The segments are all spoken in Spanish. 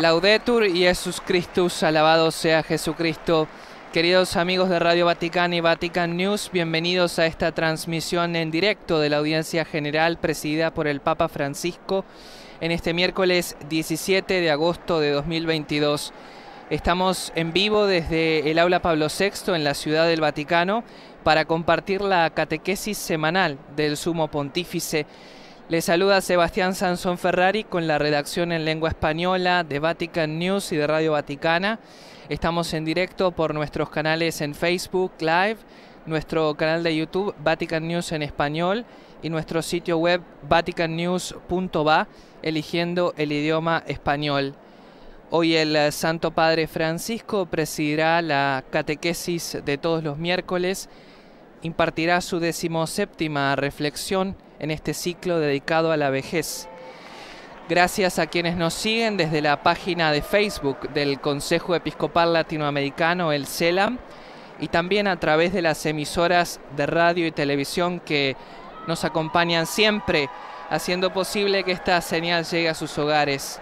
Laudetur y Jesús Christus, alabado sea Jesucristo. Queridos amigos de Radio Vaticano y Vatican News, bienvenidos a esta transmisión en directo de la Audiencia General presidida por el Papa Francisco en este miércoles 17 de agosto de 2022. Estamos en vivo desde el aula Pablo VI en la Ciudad del Vaticano para compartir la catequesis semanal del Sumo Pontífice le saluda Sebastián Sansón Ferrari con la redacción en lengua española de Vatican News y de Radio Vaticana. Estamos en directo por nuestros canales en Facebook Live, nuestro canal de YouTube Vatican News en español y nuestro sitio web vaticannews.va, eligiendo el idioma español. Hoy el eh, Santo Padre Francisco presidirá la catequesis de todos los miércoles, impartirá su decimoséptima reflexión en este ciclo dedicado a la vejez. Gracias a quienes nos siguen desde la página de Facebook del Consejo Episcopal Latinoamericano, el CELAM, y también a través de las emisoras de radio y televisión que nos acompañan siempre, haciendo posible que esta señal llegue a sus hogares.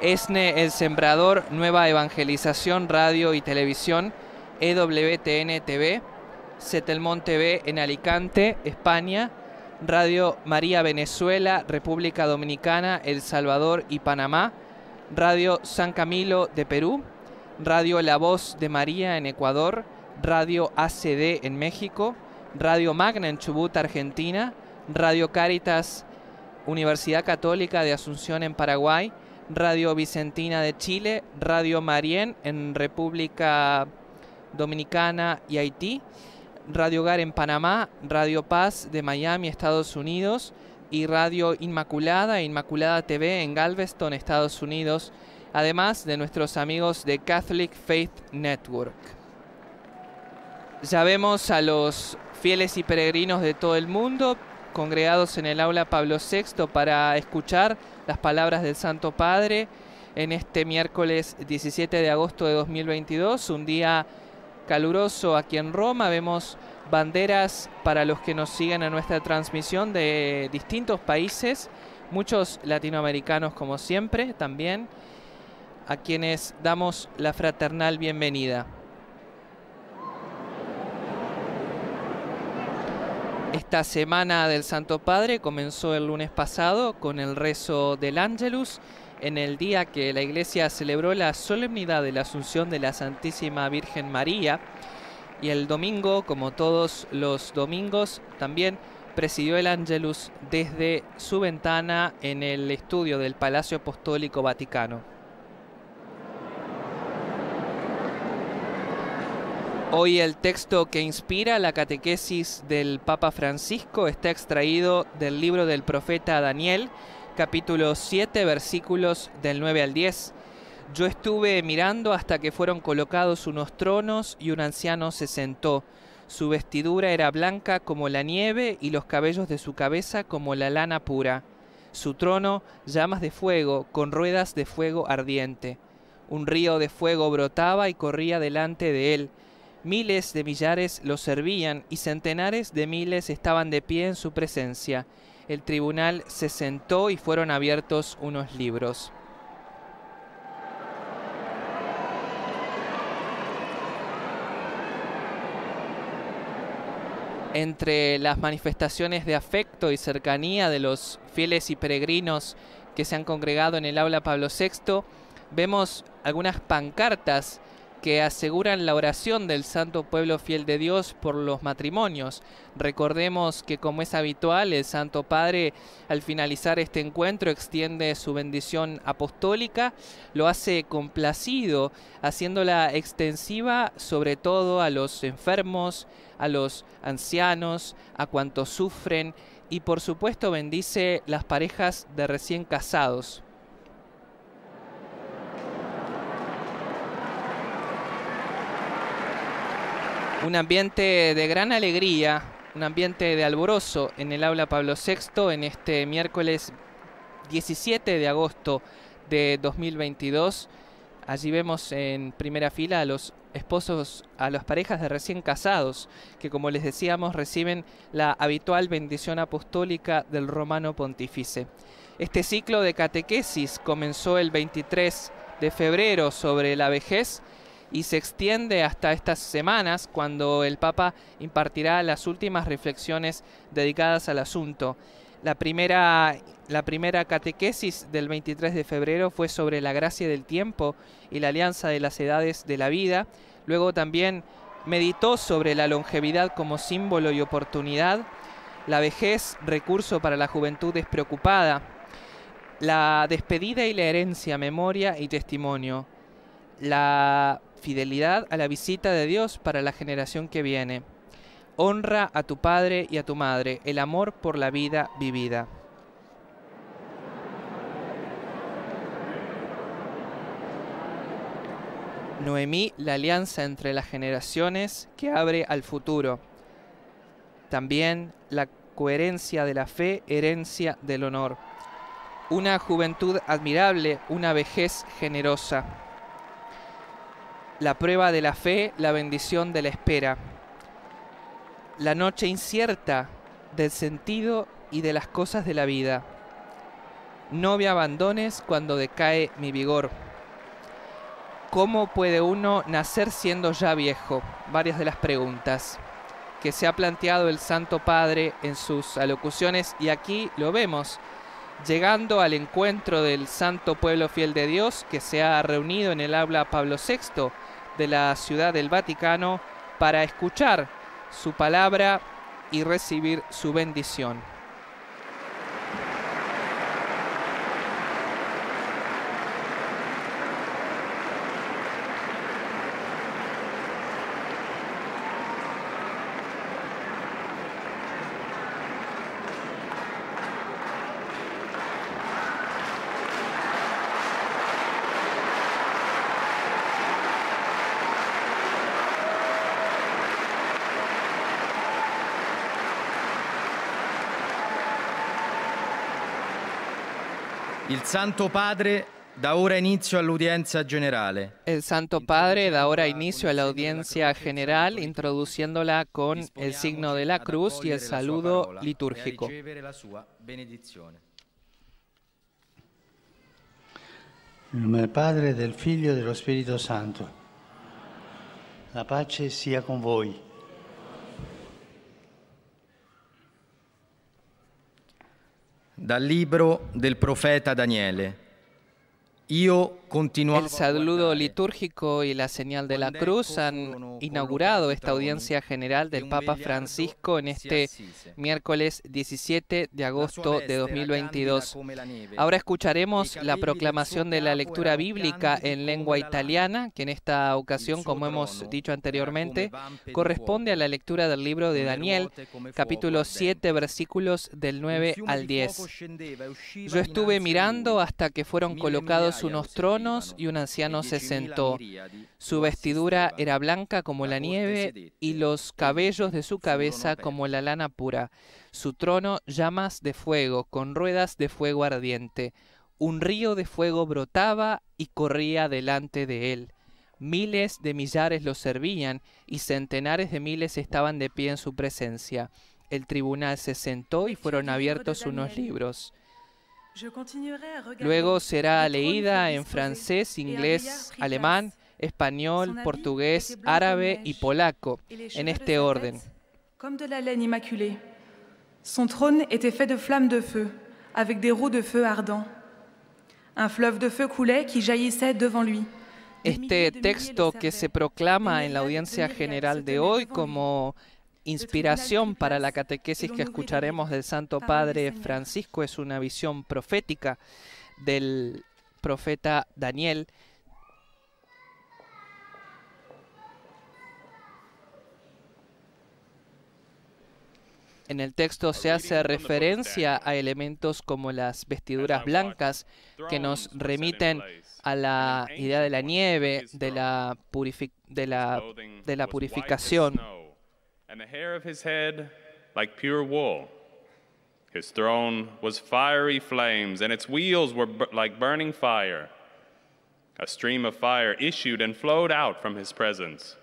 ESNE El Sembrador, Nueva Evangelización, Radio y Televisión, EWTN TV, Setelmont TV en Alicante, España, Radio María Venezuela, República Dominicana, El Salvador y Panamá, Radio San Camilo de Perú, Radio La Voz de María en Ecuador, Radio ACD en México, Radio Magna en Chubut, Argentina, Radio Cáritas, Universidad Católica de Asunción en Paraguay, Radio Vicentina de Chile, Radio Marien en República Dominicana y Haití. Radio Hogar en Panamá, Radio Paz de Miami, Estados Unidos, y Radio Inmaculada e Inmaculada TV en Galveston, Estados Unidos, además de nuestros amigos de Catholic Faith Network. Ya vemos a los fieles y peregrinos de todo el mundo congregados en el aula Pablo VI para escuchar las palabras del Santo Padre en este miércoles 17 de agosto de 2022, un día caluroso aquí en Roma. Vemos banderas para los que nos siguen en nuestra transmisión de distintos países, muchos latinoamericanos como siempre también, a quienes damos la fraternal bienvenida. Esta semana del Santo Padre comenzó el lunes pasado con el rezo del Ángelus en el día que la iglesia celebró la solemnidad de la Asunción de la Santísima Virgen María. Y el domingo, como todos los domingos, también presidió el Angelus desde su ventana en el estudio del Palacio Apostólico Vaticano. Hoy el texto que inspira la catequesis del Papa Francisco está extraído del libro del profeta Daniel, capítulo 7, versículos del 9 al 10. Yo estuve mirando hasta que fueron colocados unos tronos y un anciano se sentó. Su vestidura era blanca como la nieve y los cabellos de su cabeza como la lana pura. Su trono llamas de fuego con ruedas de fuego ardiente. Un río de fuego brotaba y corría delante de él. Miles de millares lo servían y centenares de miles estaban de pie en su presencia el tribunal se sentó y fueron abiertos unos libros. Entre las manifestaciones de afecto y cercanía de los fieles y peregrinos que se han congregado en el aula Pablo VI, vemos algunas pancartas que aseguran la oración del Santo Pueblo Fiel de Dios por los matrimonios. Recordemos que como es habitual, el Santo Padre al finalizar este encuentro extiende su bendición apostólica, lo hace complacido, haciéndola extensiva sobre todo a los enfermos, a los ancianos, a cuantos sufren y por supuesto bendice las parejas de recién casados. Un ambiente de gran alegría, un ambiente de alborozo en el aula Pablo VI en este miércoles 17 de agosto de 2022. Allí vemos en primera fila a los esposos, a las parejas de recién casados, que como les decíamos reciben la habitual bendición apostólica del romano pontífice. Este ciclo de catequesis comenzó el 23 de febrero sobre la vejez y se extiende hasta estas semanas cuando el Papa impartirá las últimas reflexiones dedicadas al asunto. La primera, la primera catequesis del 23 de febrero fue sobre la gracia del tiempo y la alianza de las edades de la vida. Luego también meditó sobre la longevidad como símbolo y oportunidad, la vejez recurso para la juventud despreocupada, la despedida y la herencia, memoria y testimonio, la fidelidad a la visita de Dios para la generación que viene. Honra a tu padre y a tu madre, el amor por la vida vivida. Noemí, la alianza entre las generaciones que abre al futuro. También la coherencia de la fe, herencia del honor. Una juventud admirable, una vejez generosa la prueba de la fe, la bendición de la espera, la noche incierta del sentido y de las cosas de la vida. No me abandones cuando decae mi vigor. ¿Cómo puede uno nacer siendo ya viejo? Varias de las preguntas que se ha planteado el Santo Padre en sus alocuciones y aquí lo vemos llegando al encuentro del santo pueblo fiel de Dios que se ha reunido en el habla Pablo VI de la Ciudad del Vaticano para escuchar su palabra y recibir su bendición. Il Santo Padre da ora inicio audiencia generale. El Santo Padre da ahora inicio a la audiencia general introduciéndola con el signo de la cruz y el saludo e litúrgico. En nombre del Padre, del Figlio y e dello Spirito Santo. La pace sea con vos. dal libro del profeta Daniele. Io El saludo litúrgico y la señal de la cruz han inaugurado esta audiencia general del Papa Francisco en este miércoles 17 de agosto de 2022. Este, ahora escucharemos la proclamación de la lectura bíblica en lengua italiana, que en esta ocasión, como hemos dicho anteriormente, corresponde a la lectura del libro de Daniel, capítulo 7, versículos del 9 al 10. Yo estuve mirando hasta que fueron colocados unos tronos y un anciano se sentó. Su vestidura era blanca como la nieve y los cabellos de su cabeza como la lana pura. Su trono llamas de fuego, con ruedas de fuego ardiente. Un río de fuego brotaba y corría delante de él. Miles de millares lo servían y centenares de miles estaban de pie en su presencia. El tribunal se sentó y fueron abiertos unos libros. Luego será leída en francés, inglés, alemán, español, portugués, árabe y polaco, en este orden. Comme de la laine immaculée. Son trône était fait de flammes de feu, avec des roues de feu ardent. Un fleuve de feu coulait qui jaillissait devant lui. Este texto que se proclama en la audiencia general de hoy como Inspiración para la catequesis que escucharemos del Santo Padre Francisco es una visión profética del profeta Daniel. En el texto se hace referencia a elementos como las vestiduras blancas que nos remiten a la idea de la nieve, de la, de la purificación. and the hair of his head like pure wool. His throne was fiery flames, and its wheels were b- like burning fire. A stream of fire issued and flowed out from his presence.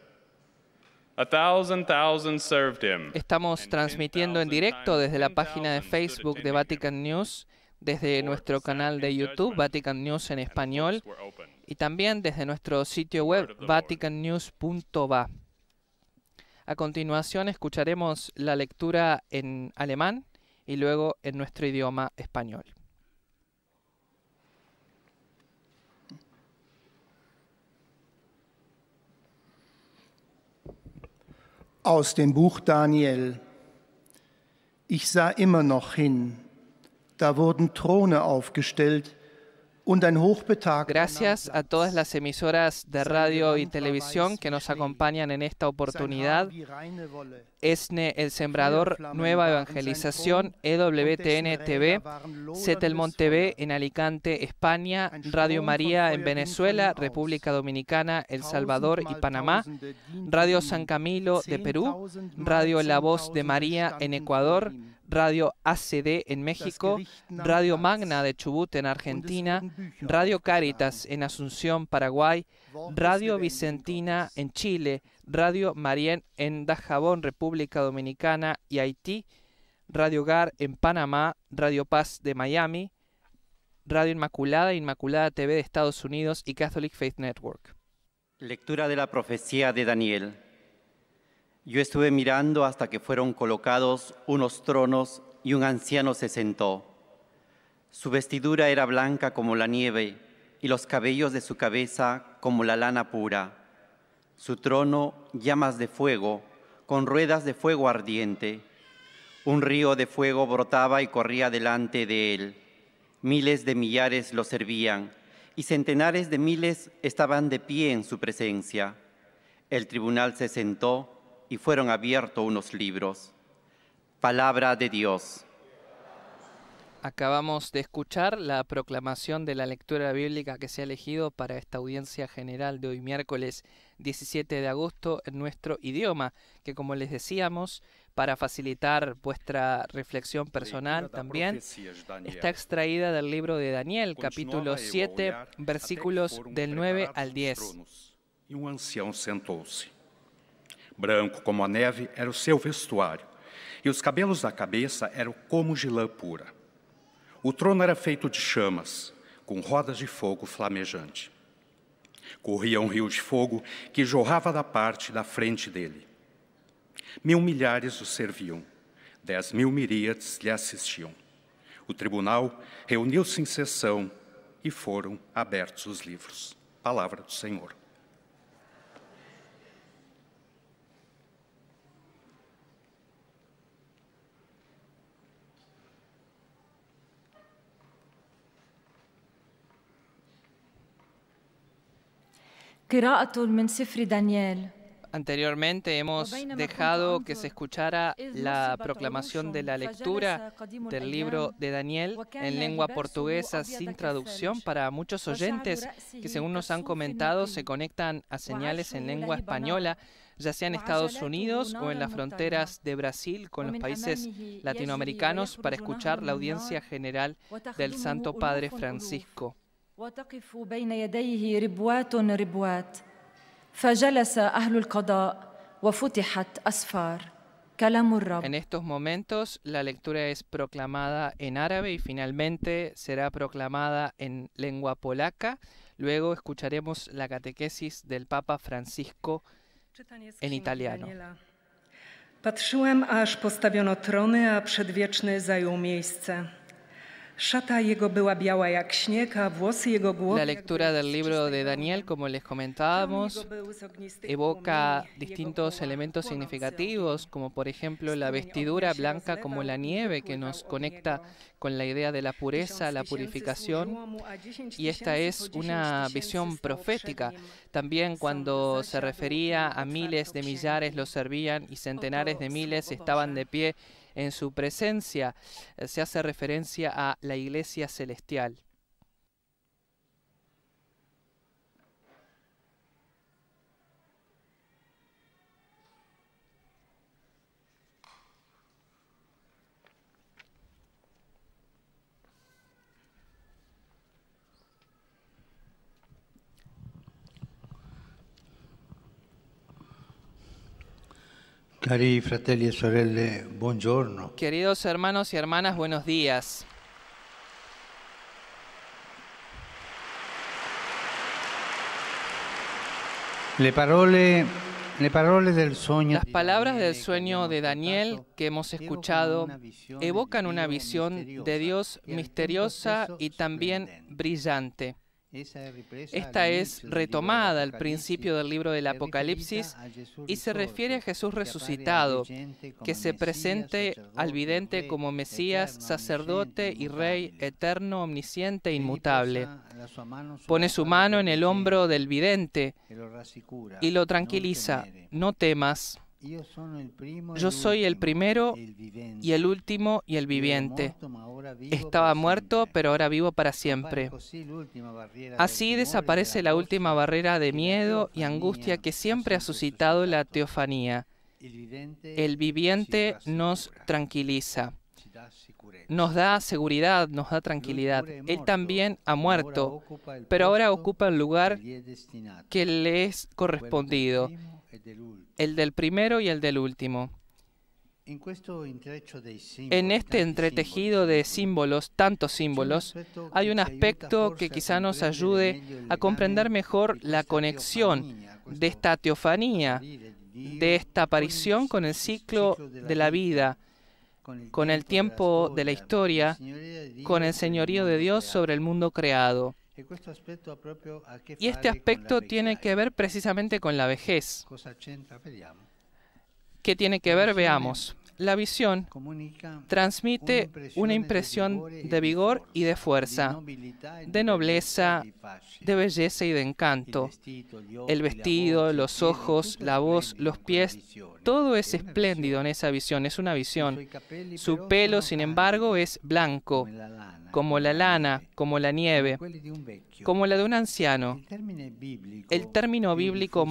A thousand thousand served him. Estamos transmitiendo en directo desde la página de Facebook de Vatican News, desde nuestro canal de YouTube Vatican News en español y también desde nuestro sitio web vaticannews.va. A continuación escucharemos la lectura en alemán y luego en nuestro idioma español. Aus dem Buch Daniel. Ich sah immer noch hin. Da wurden Throne aufgestellt Gracias a todas las emisoras de radio y televisión que nos acompañan en esta oportunidad. ESNE El Sembrador, Nueva Evangelización, EWTN TV, Setelmont TV en Alicante, España, Radio María en Venezuela, República Dominicana, El Salvador y Panamá, Radio San Camilo de Perú, Radio La Voz de María en Ecuador, Radio ACD en México, Radio Magna de Chubut en Argentina, Radio Caritas en Asunción, Paraguay, Radio Vicentina en Chile, Radio Marien en Dajabón, República Dominicana y Haití, Radio Gar en Panamá, Radio Paz de Miami, Radio Inmaculada, Inmaculada TV de Estados Unidos y Catholic Faith Network. Lectura de la profecía de Daniel. Yo estuve mirando hasta que fueron colocados unos tronos y un anciano se sentó. Su vestidura era blanca como la nieve y los cabellos de su cabeza como la lana pura. Su trono llamas de fuego, con ruedas de fuego ardiente. Un río de fuego brotaba y corría delante de él. Miles de millares lo servían y centenares de miles estaban de pie en su presencia. El tribunal se sentó y fueron abiertos unos libros. Palabra de Dios. Acabamos de escuchar la proclamación de la lectura bíblica que se ha elegido para esta audiencia general de hoy miércoles 17 de agosto en nuestro idioma, que como les decíamos, para facilitar vuestra reflexión personal también, está extraída del libro de Daniel, capítulo 7, versículos del 9 al 10. branco como a neve, era o seu vestuário, e os cabelos da cabeça eram como lã pura. O trono era feito de chamas, com rodas de fogo flamejante. Corria um rio de fogo que jorrava da parte da frente dele. Mil milhares o serviam, dez mil miríades lhe assistiam. O tribunal reuniu-se em sessão e foram abertos os livros. Palavra do Senhor. Anteriormente hemos dejado que se escuchara la proclamación de la lectura del libro de Daniel en lengua portuguesa sin traducción para muchos oyentes que según nos han comentado se conectan a señales en lengua española ya sea en Estados Unidos o en las fronteras de Brasil con los países latinoamericanos para escuchar la audiencia general del Santo Padre Francisco. En estos momentos la lectura es proclamada en árabe y finalmente será proclamada en lengua polaca. Luego escucharemos la catequesis del Papa Francisco en italiano. trony, a miejsce. La lectura del libro de Daniel, como les comentábamos, evoca distintos elementos significativos, como por ejemplo la vestidura blanca como la nieve, que nos conecta con la idea de la pureza, la purificación, y esta es una visión profética. También cuando se refería a miles de millares los servían y centenares de miles estaban de pie en su presencia, eh, se hace referencia a la iglesia celestial. Cari fratelli e sorelle, buongiorno. Queridos hermanos y hermanas, buenos días. Las palabras del sueño de Daniel que hemos escuchado evocan una visión de Dios misteriosa y también brillante. Esta es retomada al principio del libro del Apocalipsis y se refiere a Jesús resucitado, que se presente al vidente como Mesías, sacerdote y rey eterno, omnisciente e inmutable. Pone su mano en el hombro del vidente y lo tranquiliza, no temas. Yo soy el primero y el último y el viviente. Estaba muerto, pero ahora vivo para siempre. Así desaparece la última barrera de miedo y angustia que siempre ha suscitado la teofanía. El viviente nos tranquiliza, nos da seguridad, nos da tranquilidad. Él también ha muerto, pero ahora ocupa el lugar que le es correspondido el del primero y el del último. En este entretejido de símbolos, este tantos símbolos, hay un aspecto que quizá nos ayude a comprender mejor la conexión de esta teofanía, de esta aparición con el ciclo de la vida, con el tiempo de la historia, con el señorío de Dios sobre el mundo creado. Este y este aspecto tiene que ver precisamente con la vejez. ¿Qué tiene que ver? Veamos. La visión transmite una impresión de vigor y de fuerza, de nobleza, de belleza y de encanto. El vestido, los ojos, la voz, los pies, todo es espléndido en esa visión, es una visión. Su pelo, sin embargo, es blanco, como la lana, como la nieve, como la de un anciano. El término bíblico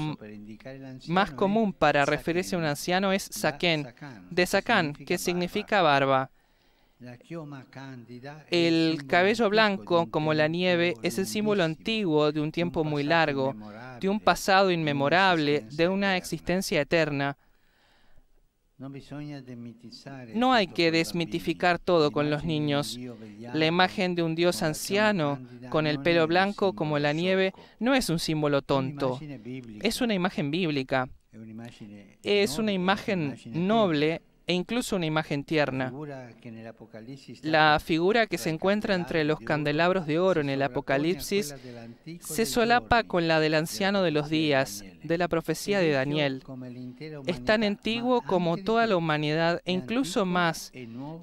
más común para referirse a un anciano es saquén, de sacán, que significa barba. El cabello blanco, como la nieve, es el símbolo antiguo de un tiempo muy largo, de un pasado inmemorable, de una existencia eterna. No este hay que desmitificar todo con los niños. La imagen de un dios anciano con el pelo blanco como la nieve no es un símbolo tonto. Es una imagen bíblica. Es una imagen noble e incluso una imagen tierna. La figura que se encuentra entre los candelabros de oro en el Apocalipsis se solapa con la del anciano de los días, de la profecía de Daniel. Es tan antiguo como toda la humanidad e incluso más.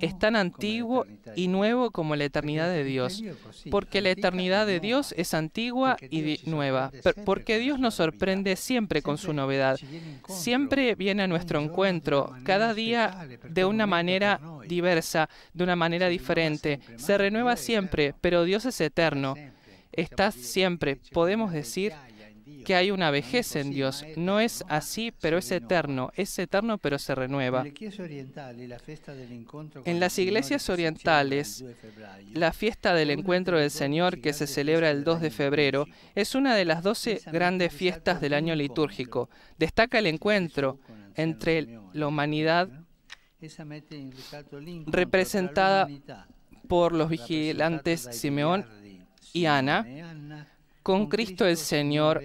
Es tan antiguo y nuevo como la eternidad de Dios, porque la eternidad de Dios es antigua y nueva, porque Dios nos sorprende siempre con su novedad. Siempre viene a nuestro encuentro, cada día de una manera diversa, de una manera diferente. Se renueva siempre, pero Dios es eterno. Está siempre. Podemos decir que hay una vejez en Dios. No es así, pero es eterno. Es eterno, pero se renueva. En las iglesias orientales, la fiesta del encuentro del Señor, que se celebra el 2 de febrero, es una de las 12 grandes fiestas del año litúrgico. Destaca el encuentro entre la humanidad representada por los vigilantes Simeón y Ana, con Cristo el Señor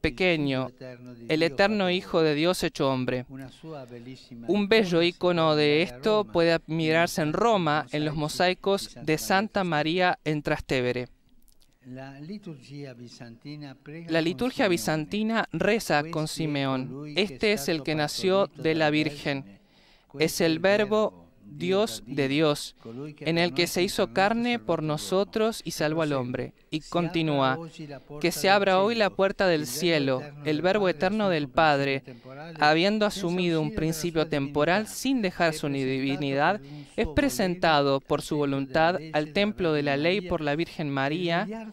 pequeño, el eterno Hijo de Dios hecho hombre. Un bello icono de esto puede admirarse en Roma en los mosaicos de Santa María en Trastevere. La liturgia, bizantina reza con Simeón. Este es el que nació de la Virgen. Es el verbo Dios de Dios, en el que se hizo carne por nosotros y salvó al hombre. Y continúa, que se abra hoy la puerta del cielo, el verbo eterno del Padre, habiendo asumido un principio temporal sin dejar su divinidad, es presentado por su voluntad al templo de la ley por la Virgen María,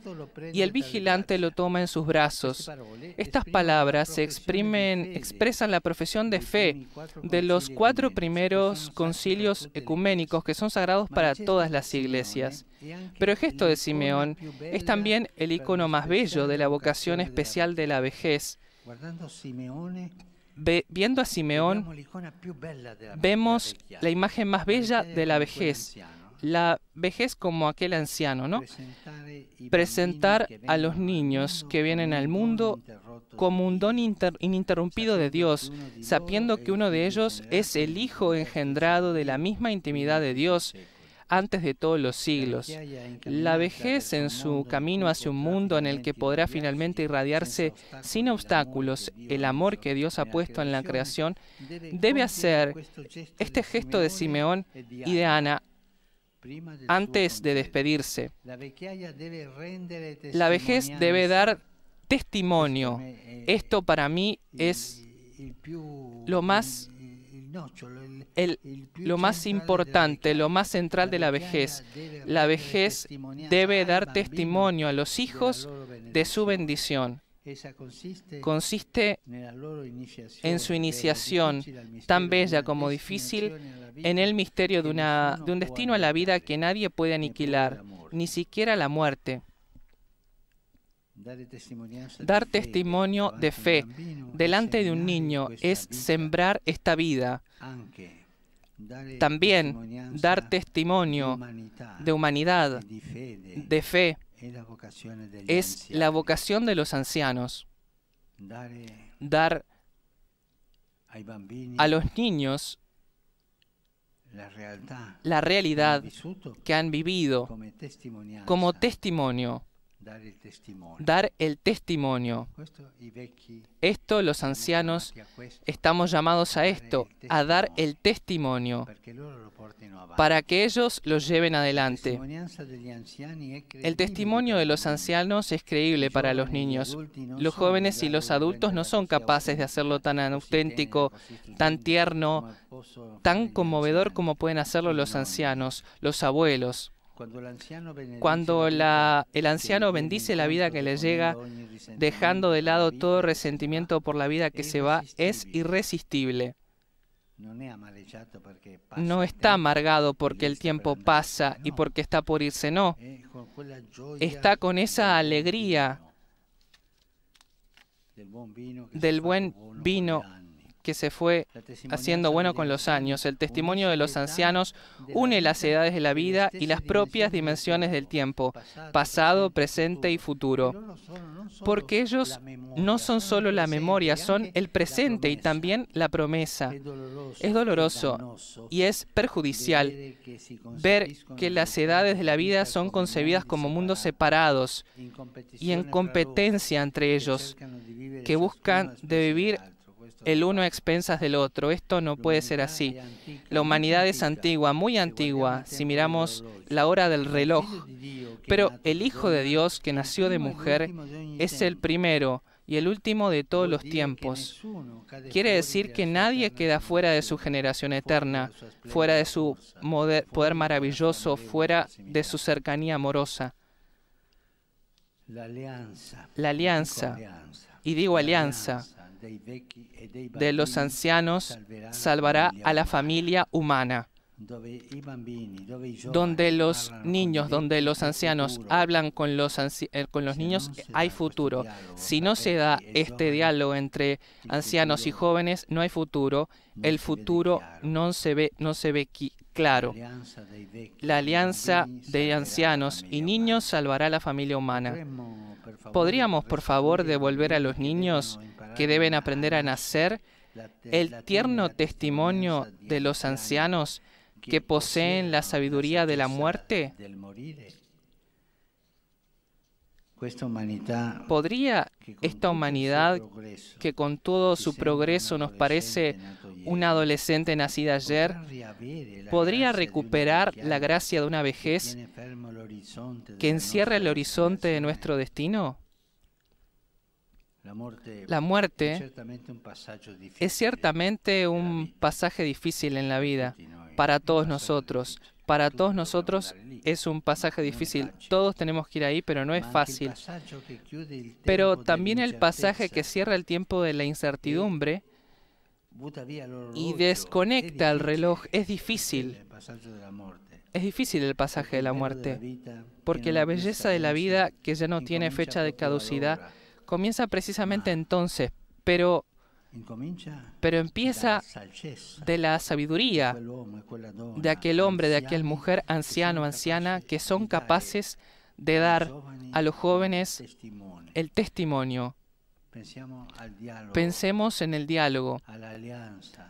y el vigilante lo toma en sus brazos. Estas palabras se expresan la profesión de fe de los cuatro primeros concilios ecuménicos que son sagrados para todas las iglesias. Pero el gesto de Simeón es también el icono más bello de la vocación especial de la vejez. viendo a Simeón, vemos la imagen más bella de la vejez, la vejez como aquel anciano, ¿no? Presentar eh, a los niños que vienen al mundo como un don ininterrumpido de Dios, sabiendo que uno de ellos es el Hijo engendrado de la misma intimidad de Dios antes de todos los siglos. La vejez en su camino hacia un mundo en el que podrá finalmente irradiarse sin obstáculos el amor que Dios ha puesto en la creación, debe hacer este gesto de Simeón y de Ana antes de despedirse, la vejez debe dar testimonio. Eh, Esto para mí es lo más, lo más importante, lo más central de la vejez. La vejez debe dar testimonio a los hijos de su bendición consiste en su iniciación, tan bella como difícil, en el misterio de, una, de un destino a la vida que nadie puede aniquilar, ni siquiera la muerte. Dar testimonio de fe delante de un niño es sembrar esta vida. También dar testimonio de humanidad, de fe, es la vocación de los ancianos dar eh, a los niños la realidad que han vivido como testimonio Dar el testimonio. Esto los ancianos estamos llamados a esto, a dar el testimonio, para que ellos lo lleven adelante. El testimonio de los ancianos es creíble para los niños. Los jóvenes y los adultos no son capaces de hacerlo tan auténtico, tan tierno, tan conmovedor como pueden hacerlo los ancianos, los abuelos. Cuando el anciano, bendice la vida que le llega, dejando de lado todo resentimiento por la vida que se va, es irresistible. No está amargado porque el tiempo pasa y porque está por irse, no. Eh, está con esa alegría del buen vino que se fue haciendo bueno con los años. El testimonio de los ancianos une las edades de la vida y las propias dimensiones del tiempo, pasado, presente y futuro. Porque ellos no son solo la memoria, son el presente y también la promesa. Es doloroso y es perjudicial ver que las edades de la vida son concebidas como mundos separados y en competencia entre ellos, que buscan de vivir el uno a expensas del otro. Esto no puede ser así. La humanidad es antigua, muy antigua, si miramos la hora del reloj. Pero el Hijo de Dios que nació de mujer es el primero y el último de todos los tiempos. Quiere decir que nadie queda fuera de su generación eterna, fuera de su poder maravilloso, fuera de su cercanía amorosa. La alianza. Y digo alianza de los ancianos salvará a la familia humana donde los niños, donde los ancianos hablan con los, eh, con los niños, hay futuro. Este si no se da este diálogo entre ancianos y jóvenes, no hay futuro. El futuro no se ve, no se ve claro. La alianza de ancianos y niños salvará a la familia humana. ¿Podríamos, por favor, devolver a los este niños que deben aprender a nacer el tierno testimonio de los ancianos que poseen la sabiduría de la muerte? ¿Podría esta humanidad, que con todo su progreso nos parece una adolescente nacida ayer, podría recuperar la gracia de una vejez que encierra el horizonte de nuestro destino? La muerte, es ciertamente un pasaje difícil en la vida para todos nosotros. Para todos nosotros es un pasaje difícil. Todos tenemos que ir ahí, pero no es fácil. Pero también el pasaje que cierra el tiempo de la incertidumbre y desconecta el reloj es difícil. Es difícil el pasaje de la muerte, porque la belleza de la vida, que ya no tiene fecha de caducidad, comienza precisamente ah. entonces, pero, pero empieza de la sabiduría de aquel hombre, de aquel mujer, anciano, anciana, que son capaces de dar a los jóvenes el testimonio. Pensemos en el diálogo,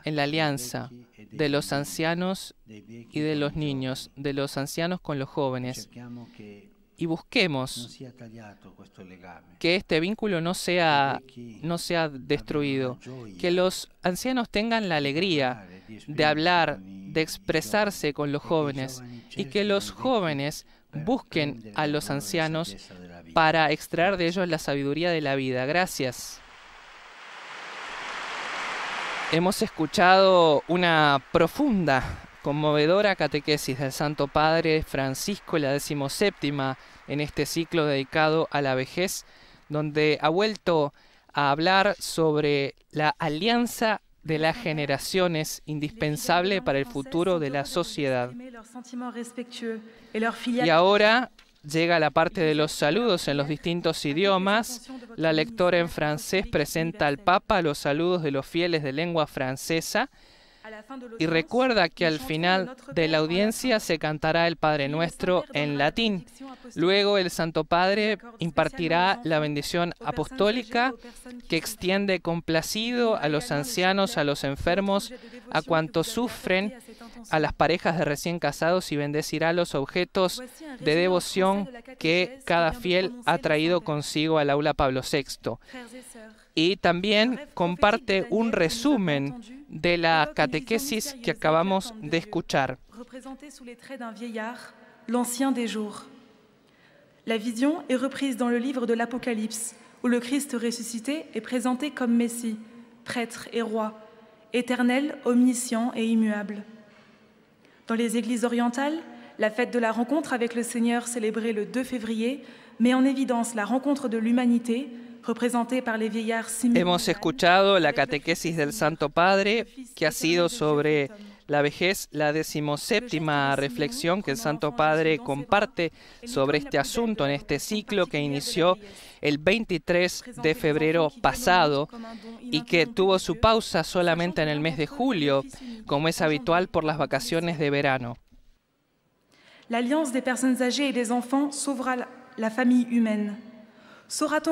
en la alianza de los ancianos y de los niños, de los ancianos con los jóvenes, y busquemos que este vínculo no sea, no destruido, que los ancianos tengan la alegría de hablar, de expresarse con los jóvenes y que los jóvenes busquen a los ancianos para extraer de ellos la sabiduría de la vida. Gracias. Hemos escuchado una profunda conmovedora catequesis del Santo Padre Francisco, la decimoséptima en este ciclo dedicado a la vejez, donde ha vuelto a hablar sobre la alianza de las generaciones indispensable para el futuro de la sociedad. Y ahora llega la parte de los saludos en los distintos idiomas. La lectora en francés presenta al Papa los saludos de los fieles de lengua francesa y recuerda que al final de la audiencia se cantará el Padre Nuestro en latín. Luego el Santo Padre impartirá la bendición apostólica que extiende complacido a los ancianos, a los enfermos, a cuantos sufren, a las parejas de recién casados y bendecirá los objetos de devoción que cada fiel ha traído consigo al aula Pablo VI. Y también comparte un resumen de la que acabamos de escuchar. sous les traits d'un vieillard, l'ancien des jours. La vision est reprise dans le livre de l'Apocalypse, où le Christ ressuscité est présenté comme Messie, prêtre et roi, éternel, omniscient et immuable. Dans les églises orientales, la fête de la rencontre avec le Seigneur célébrée le 2 février met en évidence la rencontre de l'humanité Hemos escuchado la catequesis del Santo Padre, que ha sido sobre la vejez, la decimoséptima reflexión que el Santo Padre comparte sobre este asunto en este ciclo que inició el 23 de febrero pasado y que tuvo su pausa solamente en el mes de julio, como es habitual por las vacaciones de verano. La Alianza de personas y de enfants la familia humana.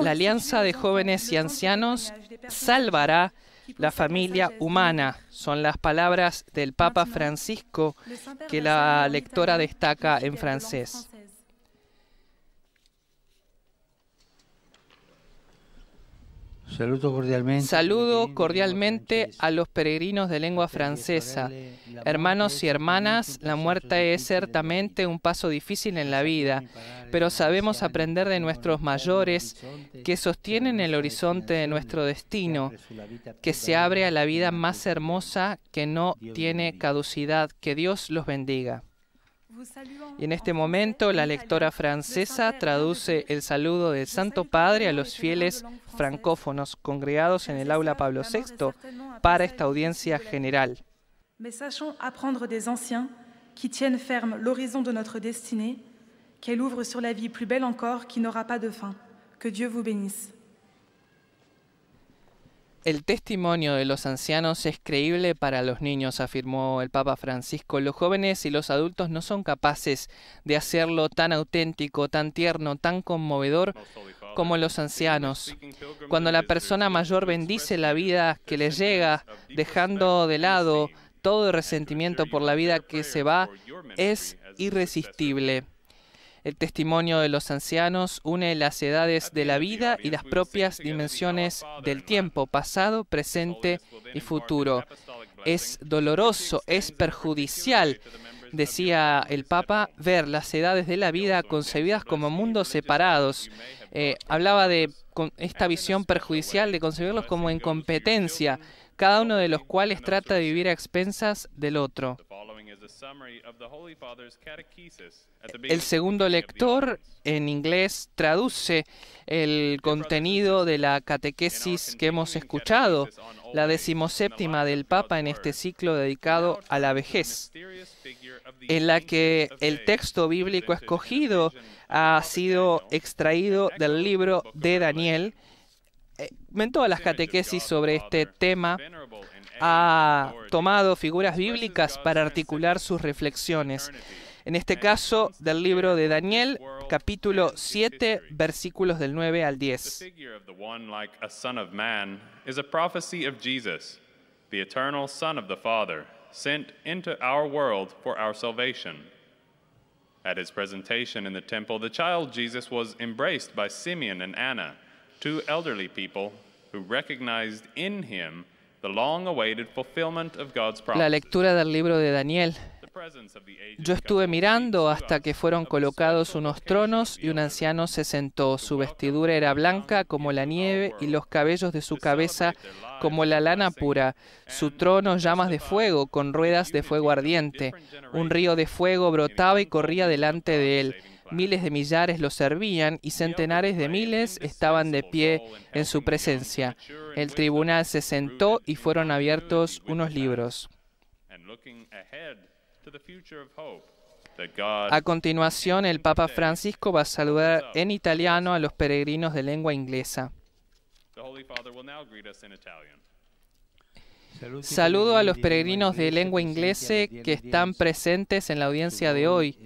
La alianza de jóvenes y ancianos salvará la familia humana. Son las palabras del Papa Francisco que la lectora destaca en francés. Saludo cordialmente, a los peregrinos de lengua francesa. Hermanos y hermanas, la muerte es ciertamente un paso difícil en la vida, pero sabemos aprender de nuestros mayores que sostienen el horizonte de nuestro destino, que se abre a la vida más hermosa que no tiene caducidad. Que Dios los bendiga. Y en este momento la lectora francesa traduce el saludo del Santo Padre a los fieles francófonos congregados en el aula Pablo VI para esta audiencia general. aprender sachons apprendre des anciens qui tiennent ferme l'horizon de notre destinée, qu'elle ouvre sur la vie plus belle encore qui n'aura pas de fin. Que Dieu vous bénisse. El testimonio de los ancianos es creíble para los niños, afirmó el Papa Francisco. Los jóvenes y los adultos no son capaces de hacerlo tan auténtico, tan tierno, tan conmovedor como los ancianos. Cuando la persona mayor bendice la vida que le llega, dejando de lado todo resentimiento por la vida que se va, es irresistible. El testimonio de los ancianos une las edades de la vida y las propias dimensiones del tiempo, pasado, presente y futuro. Es doloroso, es perjudicial, decía el Papa, ver las edades de la vida concebidas como mundos separados. Eh, hablaba de esta visión perjudicial de concebirlos como incompetencia, cada uno de los cuales trata de vivir a expensas del otro. El segundo lector en inglés traduce el contenido de la catequesis que hemos escuchado, la decimoséptima del Papa en este ciclo dedicado a la vejez, en la que el texto bíblico escogido ha sido extraído del libro de Daniel eh, en todas las catequesis sobre este tema ha tomado figuras bíblicas para articular sus reflexiones. En este caso, del libro de Daniel, capítulo 7, versículos del 9 al 10. La figura del the eternal Son of the Father, sent into our world for our salvation. At his presentation in the temple, the child Jesus was embraced by Simeon and Anna. La lectura del libro de Daniel. Yo estuve mirando hasta que fueron colocados unos tronos y un anciano se sentó. Su vestidura era blanca como la nieve y los cabellos de su cabeza como la lana pura. Su trono llamas de fuego con ruedas de fuego ardiente. Un río de fuego brotaba y corría delante de él. Miles de millares lo servían y centenares de miles estaban de pie en su presencia. El tribunal se sentó y fueron abiertos unos libros. A continuación, el Papa Francisco va a saludar en italiano a los peregrinos de lengua inglesa. Saludo a los peregrinos de lengua inglesa que están presentes en la audiencia de hoy.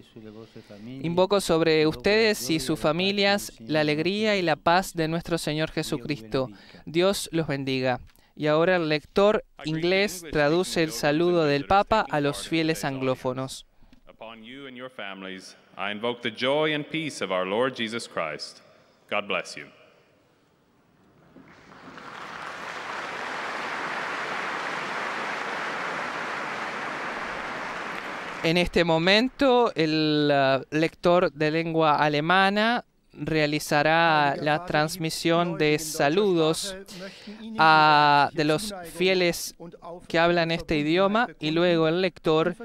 Invoco sobre ustedes y sus familias la alegría y la paz de nuestro Señor Jesucristo. Dios los bendiga. Y ahora el lector inglés traduce el saludo del Papa a los fieles anglófonos. En este momento, el eh, lector de lengua alemana realizará la transmisión de saludos a, de los fieles que hablan este idioma y luego el lector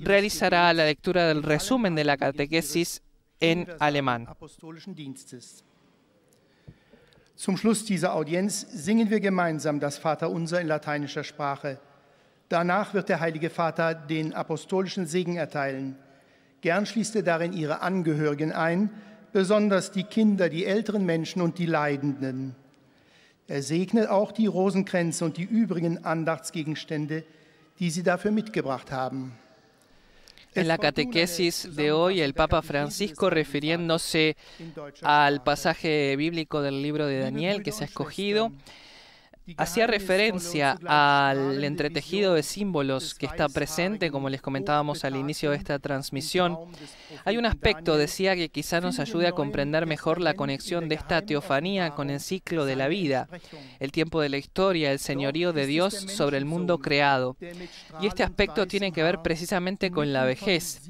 realizará la lectura del resumen de la catequesis en alemán. Zum Schluss singen wir gemeinsam das lateinischer Sprache. Danach wird der Heilige Vater den apostolischen Segen erteilen. Gern schließt er darin ihre Angehörigen ein, besonders die Kinder, die älteren Menschen und die Leidenden. Er segnet auch die Rosenkränze und die übrigen Andachtsgegenstände, die sie dafür mitgebracht haben. En la catequesis de hoy, el Papa Francisco, refiriéndose al pasaje bíblico del libro de Daniel que se ha escogido, hacía referencia al entretejido de símbolos que está presente, como les comentábamos al inicio de esta transmisión. Hay un aspecto, decía, que quizá nos ayude a comprender mejor la conexión de esta teofanía con el ciclo de la vida, el tiempo de la historia, el señorío de Dios sobre el mundo creado. Y este aspecto tiene que ver precisamente con la vejez.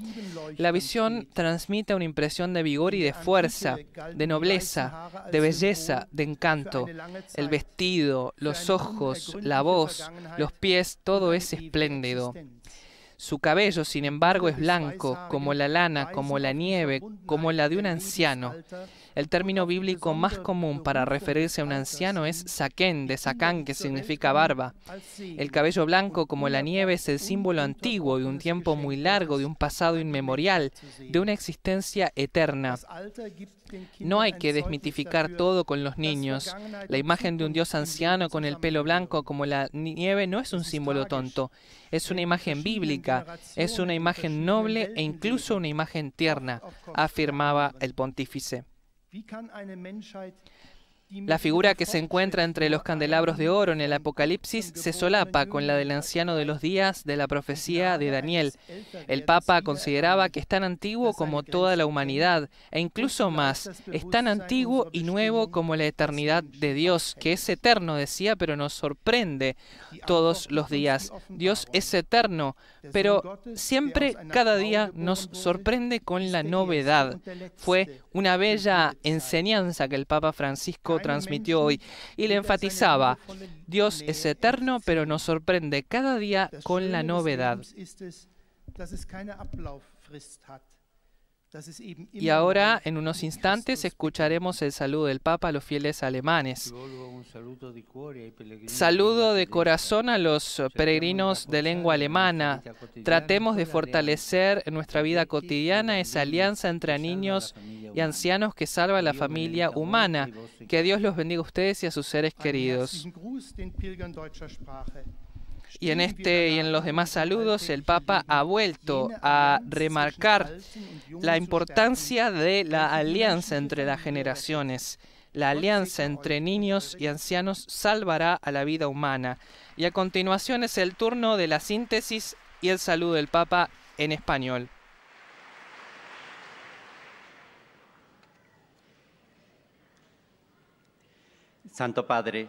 La visión transmite una impresión de vigor y de fuerza, de nobleza, de belleza, de encanto. El vestido, los ojos, la voz, los pies, todo es espléndido. Su cabello, sin embargo, es blanco, como la lana, como la nieve, como la de un anciano. El término bíblico más común para referirse a un anciano es saquén, de sacán, que significa barba. El cabello blanco como la nieve es el símbolo antiguo de un tiempo muy largo, de un pasado inmemorial, de una existencia eterna. No hay que desmitificar todo con los niños. La imagen de un dios anciano con el pelo blanco como la nieve no es un símbolo tonto. Es una imagen bíblica, es una imagen noble e incluso una imagen tierna, afirmaba el pontífice. Wie kann eine Menschheit La figura que se encuentra entre los candelabros de oro en el Apocalipsis se solapa con la del anciano de los días de la profecía de Daniel. El Papa consideraba que es tan antiguo como toda la humanidad, e incluso más, es tan antiguo y nuevo como la eternidad de Dios, que es eterno, decía, pero nos sorprende todos los días. Dios es eterno, pero siempre, cada día, nos sorprende con la novedad. Fue una bella enseñanza que el Papa Francisco transmitió hoy y le enfatizaba, Dios es eterno, pero nos sorprende cada día con la novedad. Y ahora, en unos instantes, escucharemos el saludo del Papa a los fieles alemanes. Saludo de corazón a los eh, peregrinos de lengua alemana. Tratemos de fortalecer en nuestra vida cotidiana esa alianza entre niños y ancianos que salva a la familia humana. Que Dios los bendiga a ustedes y a sus seres queridos. Y en este y en los demás saludos, el Papa ha vuelto a remarcar la importancia de la alianza entre las generaciones. La alianza entre niños y ancianos salvará a la vida humana. Y a continuación es el turno de la síntesis y el saludo del Papa en español. Santo Padre,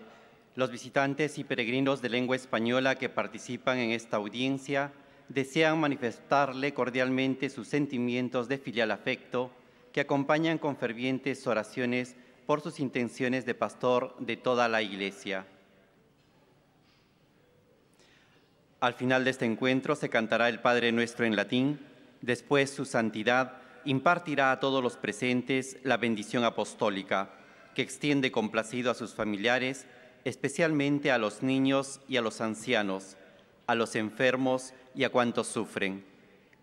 los visitantes y peregrinos de lengua española que participan en esta audiencia desean manifestarle cordialmente sus sentimientos de filial afecto que acompañan con fervientes oraciones por sus intenciones de pastor de toda la Iglesia. Al final de este encuentro se cantará el Padre Nuestro en latín, después su santidad impartirá a todos los presentes la bendición apostólica, que extiende complacido a sus familiares especialmente a los niños y a los ancianos, a los enfermos y a cuantos sufren.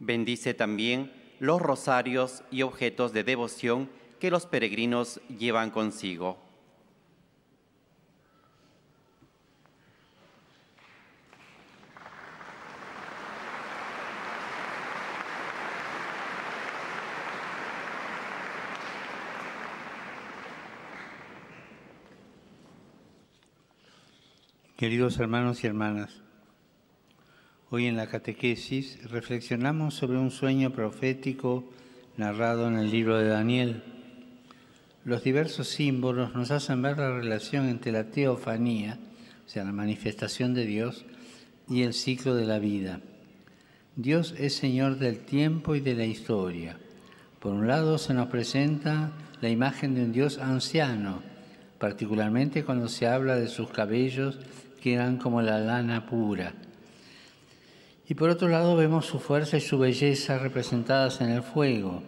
Bendice también los rosarios y objetos de devoción que los peregrinos llevan consigo. Queridos hermanos y hermanas, hoy en la catequesis reflexionamos sobre un sueño profético narrado en el libro de Daniel. Los diversos símbolos nos hacen ver la relación entre la teofanía, o sea, la manifestación de Dios, y el ciclo de la vida. Dios es Señor del tiempo y de la historia. Por un lado se nos presenta la imagen de un Dios anciano, particularmente cuando se habla de sus cabellos que eran como la lana pura. Y por otro lado vemos su fuerza y su belleza representadas en el fuego.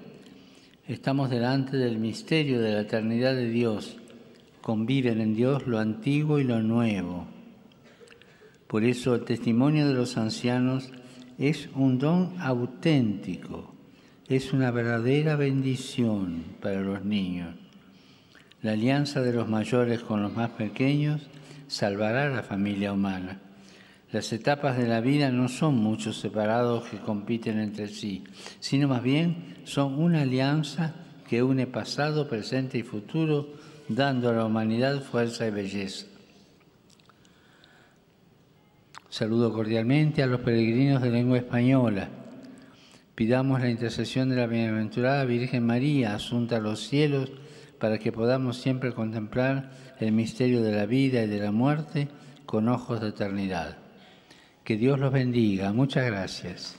Estamos delante del misterio de la eternidad de Dios. Conviven en Dios lo antiguo y lo nuevo. Por eso el testimonio de los ancianos es un don auténtico, es una verdadera bendición para los niños. La alianza de los mayores con los más pequeños salvará a la familia humana. Las etapas de la vida no son muchos separados que compiten entre sí, sino más bien son una alianza que une pasado, presente y futuro, dando a la humanidad fuerza y belleza. Saludo cordialmente a los peregrinos de lengua española. Pidamos la intercesión de la bienaventurada Virgen María, asunta a los cielos, para que podamos siempre contemplar el misterio de la vida y de la muerte con ojos de eternidad. Que Dios los bendiga. Muchas gracias.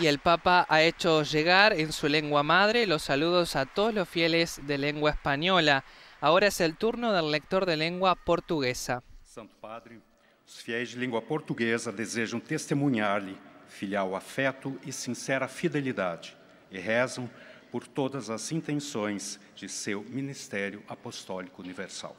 Y el Papa ha hecho llegar en su lengua madre los saludos a todos los fieles de lengua española. Ahora es el turno del lector de lengua portuguesa. Padre. Os fiéis de língua portuguesa desejam testemunhar-lhe filial afeto e sincera fidelidade e rezam por todas as intenções de seu ministério apostólico universal.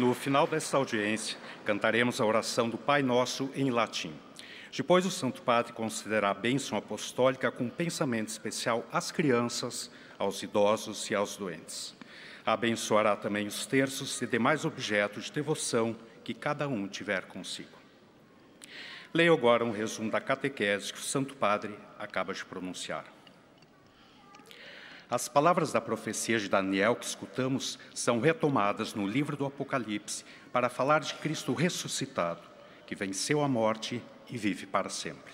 No final desta audiência, cantaremos a oração do Pai Nosso em latim. Depois, o Santo Padre considerará a bênção apostólica com um pensamento especial às crianças, aos idosos e aos doentes. Abençoará também os terços e demais objetos de devoção que cada um tiver consigo. Leio agora um resumo da catequese que o Santo Padre acaba de pronunciar. As palavras da profecia de Daniel que escutamos são retomadas no livro do Apocalipse para falar de Cristo ressuscitado, que venceu a morte e vive para sempre.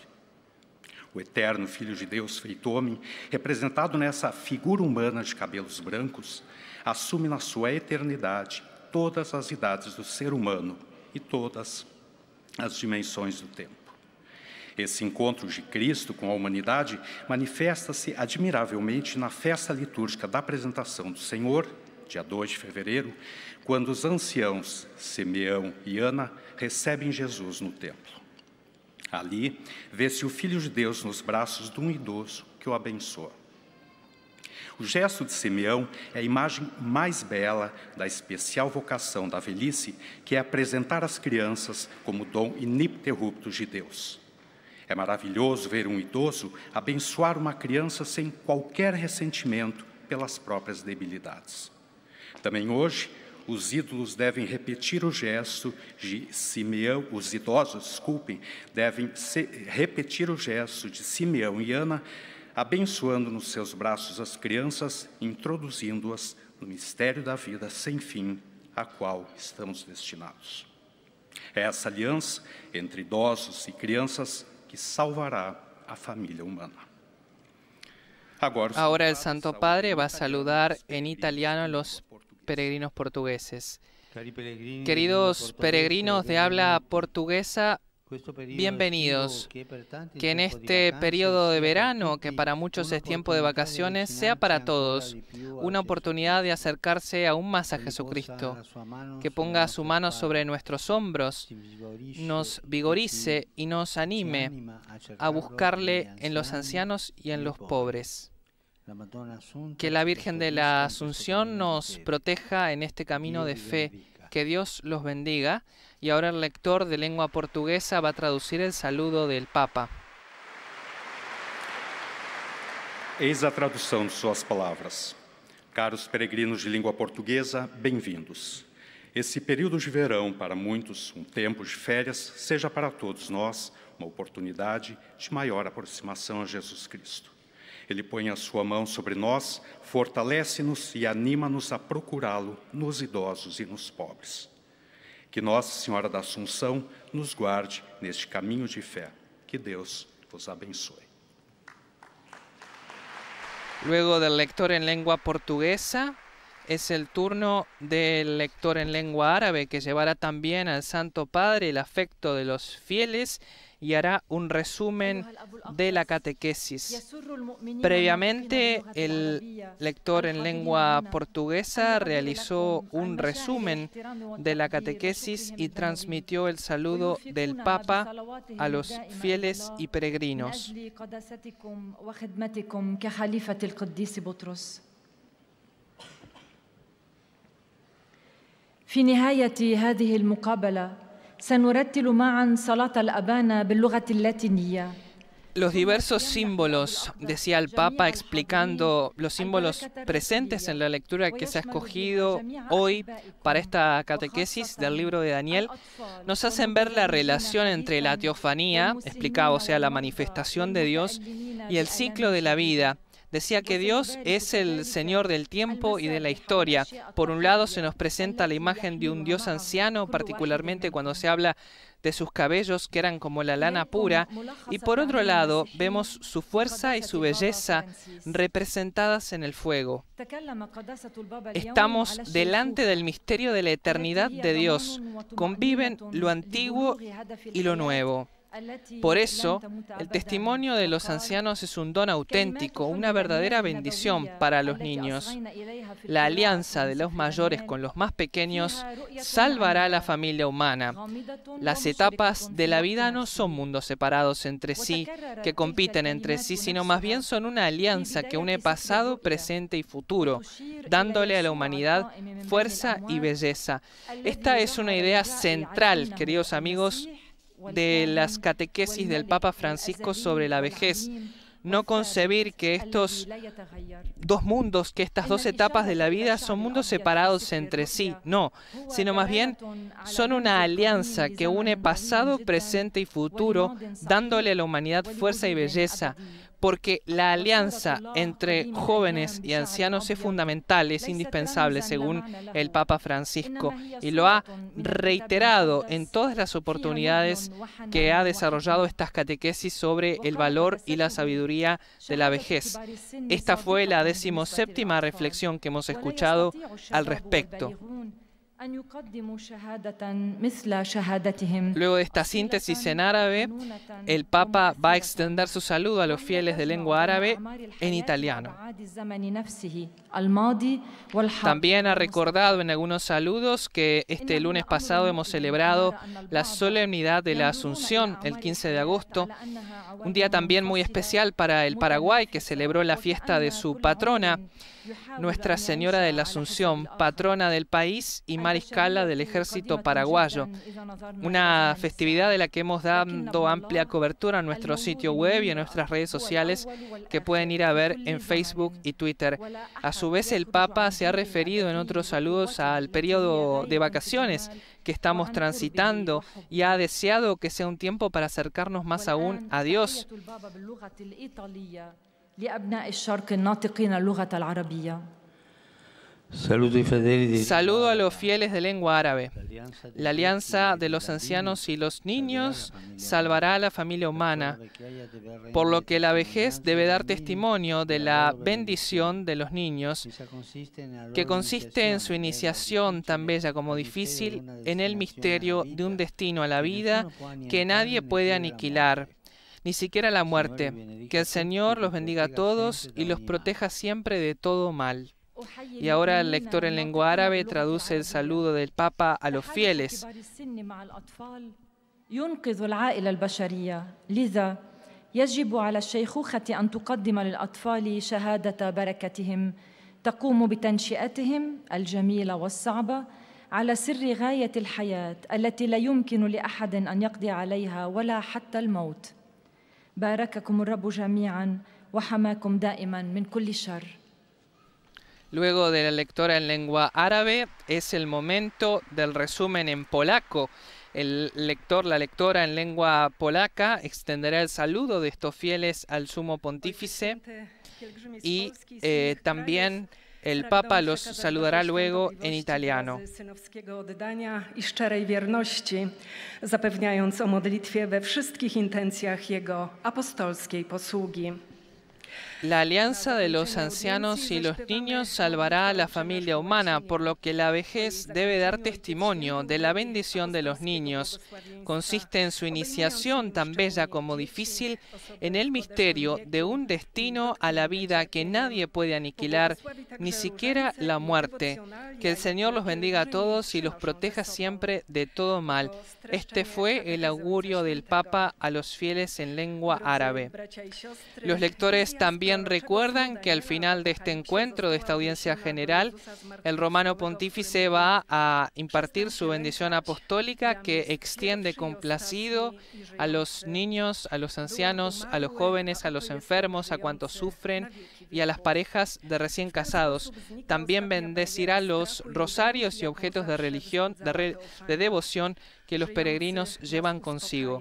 O eterno Filho de Deus feito homem, representado nessa figura humana de cabelos brancos, assume na sua eternidade todas as idades do ser humano e todas as dimensões do tempo. Esse encontro de Cristo com a humanidade manifesta-se admiravelmente na festa litúrgica da apresentação do Senhor, dia 2 de fevereiro, quando os anciãos Simeão e Ana recebem Jesus no templo. Ali vê-se o Filho de Deus nos braços de um idoso que o abençoa. O gesto de Simeão é a imagem mais bela da especial vocação da velhice, que é apresentar as crianças como dom ininterrupto de Deus. É maravilhoso ver um idoso abençoar uma criança sem qualquer ressentimento pelas próprias debilidades. Também hoje, os ídolos devem repetir o gesto de Simeão, os idosos, desculpem, devem se, repetir o gesto de Simeão e Ana, abençoando nos seus braços as crianças, introduzindo-as no mistério da vida sem fim a qual estamos destinados. Essa aliança entre idosos e crianças salvará a familia humana. Ahora el Santo Padre va a saludar en italiano a e los peregrinos portugueses. Queridos peregrinos de habla portuguesa, este bienvenidos, que en este periodo de verano, que para muchos es tiempo de vacaciones, sea para todos una oportunidad de acercarse aún más a Jesucristo, que ponga su mano sobre nuestros hombros, nos vigorice y nos anime a buscarle en los ancianos y en los pobres. Que la Virgen de la Asunción nos proteja en este camino de fe Que Dios los bendiga. Y ahora el lector de lengua portuguesa va a traducir el saludo del Papa. Eis a tradução de suas palavras. Caros peregrinos de língua portuguesa, bem-vindos. Esse período de verão, para muitos, um tempo de férias, seja para todos nós uma oportunidade de maior aproximação a Jesus Cristo. Ele põe a sua mão sobre nós, fortalece-nos e anima-nos a procurá-lo nos idosos e nos pobres. Que Nossa Senhora da Assunção nos guarde neste caminho de fé. Que Deus vos abençoe. Luego del lector en lengua portuguesa, es el turno del lector en lengua árabe que llevará también al Santo Padre el afecto de los fieles y hará un resumen de la catequesis. Previamente, el lector en lengua portuguesa realizó un resumen de la catequesis y transmitió el saludo del Papa a los fieles y peregrinos los diversos símbolos, decía el Papa explicando los símbolos presentes en la lectura que se ha escogido hoy para esta catequesis del libro de Daniel, nos hacen ver la relación entre la teofanía, explicaba, o sea, la manifestación de Dios, y el ciclo de la vida, decía que Dios es el Señor del tiempo y de la historia. Por un lado se nos presenta la imagen de un Dios anciano, particularmente cuando se habla de sus cabellos que eran como la lana pura, y por otro lado vemos su fuerza y su belleza representadas en el fuego. Estamos delante del misterio de la eternidad de Dios. Conviven lo antiguo y lo nuevo. Por eso, el testimonio de los ancianos es un don auténtico, una verdadera bendición para los niños. La alianza de los mayores con los más pequeños salvará a la familia humana. Las etapas de la vida no son mundos separados entre sí, que compiten entre sí, sino más bien son una alianza que une pasado, presente y futuro, dándole a la humanidad fuerza y belleza. Esta es una idea central, queridos amigos, de las catequesis del Papa Francisco sobre la vejez. No concebir que estos dos mundos, que estas dos etapas de la vida son mundos separados entre sí, no, sino más bien son una alianza que une pasado, presente y futuro, dándole a la humanidad fuerza y belleza porque la alianza entre jóvenes y ancianos es fundamental, es indispensable, según el Papa Francisco, y lo ha reiterado en todas las oportunidades que ha desarrollado estas catequesis sobre el valor y la sabiduría de la vejez. Esta fue la decimoséptima reflexión que hemos escuchado al respecto. Luego de esta síntesis en árabe, el Papa va a extender su saludo a los fieles de lengua árabe en italiano. También ha recordado en algunos saludos que este lunes pasado hemos celebrado la solemnidad de la Asunción, el 15 de agosto, un día también muy especial para el Paraguay que celebró la fiesta de su patrona. Nuestra Señora de la Asunción, patrona del país y mariscala del ejército paraguayo. Una festividad de la que hemos dado amplia cobertura en nuestro sitio web y en nuestras redes sociales que pueden ir a ver en Facebook y Twitter. A su vez, el Papa se ha referido en otros saludos al periodo de vacaciones que estamos transitando y ha deseado que sea un tiempo para acercarnos más aún a Dios. Saludo a los fieles de lengua árabe. La alianza de los ancianos y los niños salvará a la familia humana, por lo que la vejez debe dar testimonio de la bendición de los niños, que consiste en su iniciación tan bella como difícil en el misterio de un destino a la vida que nadie puede aniquilar ni siquiera la muerte. Que el Señor los bendiga a todos y los proteja siempre de todo mal. Y ahora el lector en lengua árabe traduce el saludo del Papa a los fieles. ينقذ العائلة البشرية لذا يجب على الشيخوخة أن تقدم للأطفال شهادة بركتهم تقوم بتنشئتهم الجميلة والصعبة على سر غاية الحياة التي لا يمكن لأحد أن يقضي عليها ولا حتى الموت Luego de la lectura en lengua árabe es el momento del resumen en polaco. El lector, la lectora en lengua polaca extenderá el saludo de estos fieles al sumo pontífice y eh, también El Papa los saludará luego en italiano. Synowskiego oddania i szczerej wierności, zapewniając o modlitwie we wszystkich intencjach jego apostolskiej posługi. La alianza de los ancianos y los niños salvará a la familia humana, por lo que la vejez debe dar testimonio de la bendición de los niños. Consiste en su iniciación, tan bella como difícil, en el misterio de un destino a la vida que nadie puede aniquilar, ni siquiera la muerte. Que el Señor los bendiga a todos y los proteja siempre de todo mal. Este fue el augurio del Papa a los fieles en lengua árabe. Los lectores también recuerdan que al final de este encuentro, de esta audiencia general, el romano pontífice va a impartir su bendición apostólica que extiende complacido a los niños, a los ancianos, a los jóvenes, a los enfermos, a cuantos sufren y a las parejas de recién casados. También bendecirá los rosarios y objetos de religión, de devoción que los peregrinos llevan consigo.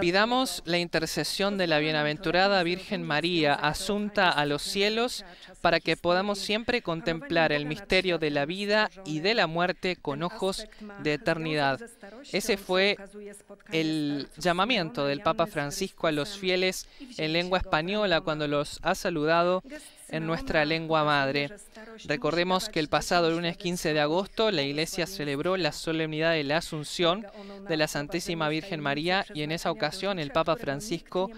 Pidamos la intercesión de la bienaventurada Virgen María, asunta a los cielos, para que podamos siempre contemplar el misterio de la vida y de la muerte con ojos de eternidad. Ese fue el llamamiento del Papa Francisco a los fieles en lengua española cuando los ha saludado en nuestra lengua madre. Recordemos que el pasado lunes 15 de agosto la Iglesia celebró la solemnidad de la Asunción de la Santísima Virgen María y en esa ocasión el Papa Francisco